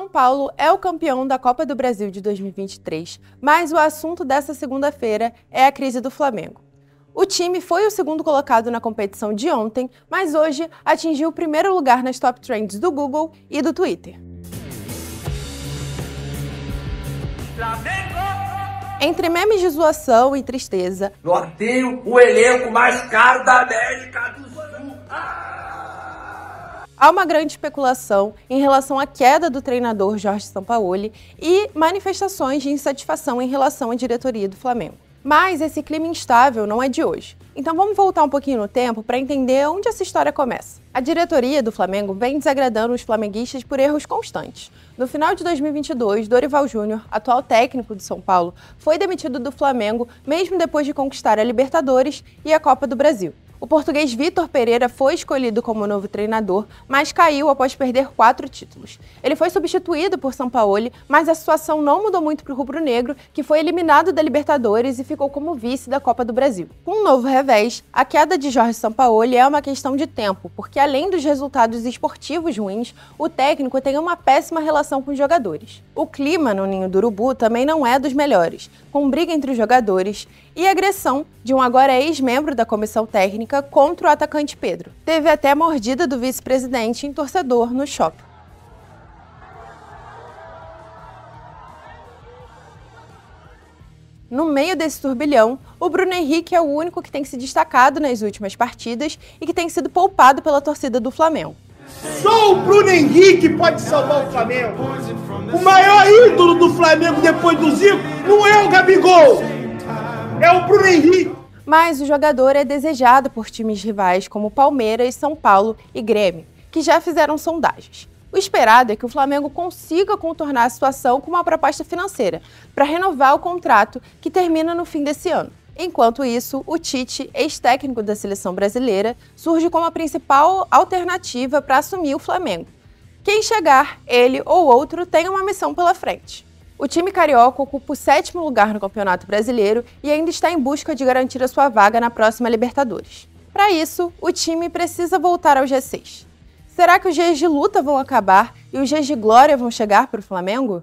São Paulo é o campeão da Copa do Brasil de 2023, mas o assunto dessa segunda-feira é a crise do Flamengo. O time foi o segundo colocado na competição de ontem, mas hoje atingiu o primeiro lugar nas top trends do Google e do Twitter. Flamengo! Entre memes de zoação e tristeza, tenho o elenco mais caro da América do Sul Há uma grande especulação em relação à queda do treinador Jorge Sampaoli e manifestações de insatisfação em relação à diretoria do Flamengo. Mas esse clima instável não é de hoje. Então vamos voltar um pouquinho no tempo para entender onde essa história começa. A diretoria do Flamengo vem desagradando os flamenguistas por erros constantes. No final de 2022, Dorival Júnior, atual técnico do São Paulo, foi demitido do Flamengo mesmo depois de conquistar a Libertadores e a Copa do Brasil. O português Vitor Pereira foi escolhido como novo treinador, mas caiu após perder quatro títulos. Ele foi substituído por Sampaoli, mas a situação não mudou muito para o rubro-negro, que foi eliminado da Libertadores e ficou como vice da Copa do Brasil. Com um novo revés, a queda de Jorge Sampaoli é uma questão de tempo, porque além dos resultados esportivos ruins, o técnico tem uma péssima relação com os jogadores. O clima no Ninho do Urubu também não é dos melhores, com briga entre os jogadores e agressão de um agora ex-membro da comissão técnica polêmica contra o atacante Pedro. Teve até mordida do vice-presidente em torcedor no shopping. No meio desse turbilhão, o Bruno Henrique é o único que tem se destacado nas últimas partidas e que tem sido poupado pela torcida do Flamengo. Só o Bruno Henrique pode salvar o Flamengo. O maior ídolo do Flamengo depois do Zico não é o Gabigol, mas o jogador é desejado por times rivais como Palmeiras, São Paulo e Grêmio, que já fizeram sondagens. O esperado é que o Flamengo consiga contornar a situação com uma proposta financeira para renovar o contrato que termina no fim desse ano. Enquanto isso, o Tite, ex-técnico da seleção brasileira, surge como a principal alternativa para assumir o Flamengo. Quem chegar, ele ou outro, tem uma missão pela frente. O time carioca ocupa o sétimo lugar no Campeonato Brasileiro e ainda está em busca de garantir a sua vaga na próxima Libertadores. Para isso, o time precisa voltar ao G6. Será que os dias de luta vão acabar e os dias de glória vão chegar para o Flamengo?